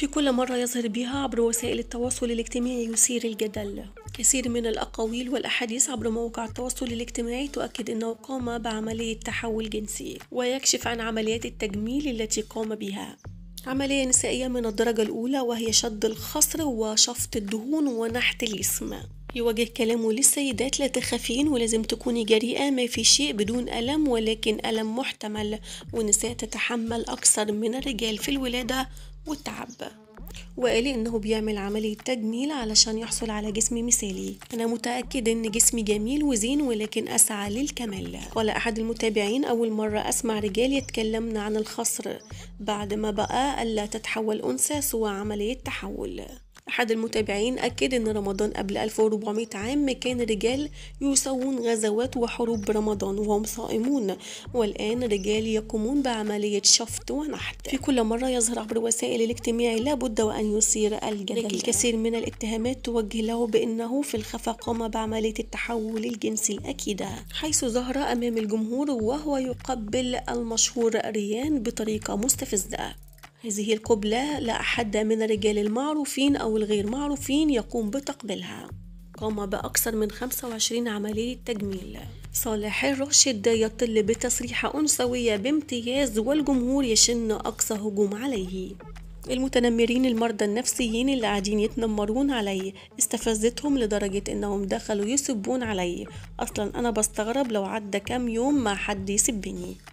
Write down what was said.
في كل مرة يظهر بها عبر وسائل التواصل الاجتماعي يثير الجدل كثير من الأقاويل والأحاديث عبر موقع التواصل الاجتماعي تؤكد أنه قام بعملية تحول جنسي ويكشف عن عمليات التجميل التي قام بها عملية نسائية من الدرجة الأولى وهي شد الخصر وشفط الدهون ونحت الجسم يوجه كلامه للسيدات لا تخافين ولازم تكوني جريئة ما في شيء بدون ألم ولكن ألم محتمل والنساء تتحمل أكثر من الرجال في الولادة والتعب وقال انه بيعمل عملية تجميل علشان يحصل على جسم مثالي انا متأكد ان جسمي جميل وزين ولكن اسعى للكمال قال احد المتابعين اول مرة اسمع رجال يتكلمن عن الخصر بعد ما بقى الا تتحول انثى سوى عملية تحول أحد المتابعين أكد أن رمضان قبل 1400 عام كان رجال يسوون غزوات وحروب برمضان وهم صائمون والآن رجال يقومون بعملية شفط ونحت في كل مرة يظهر عبر وسائل الاجتماع لابد وأن يثير الجدل الكثير من الاتهامات توجه له بأنه في الخفا قام بعملية التحول الجنسي الأكيدة حيث ظهر أمام الجمهور وهو يقبل المشهور ريان بطريقة مستفزة هذه القبلة لا أحد من الرجال المعروفين أو الغير معروفين يقوم بتقبيلها قام بأكثر من 25 عملية تجميل صالح الراشد يطل بتصريحة أنثوية بامتياز والجمهور يشن أقصى هجوم عليه المتنمرين المرضى النفسيين اللي قاعدين يتنمرون علي استفزتهم لدرجة انهم دخلوا يسبون علي اصلا انا بستغرب لو عدى كام يوم ما حد يسبني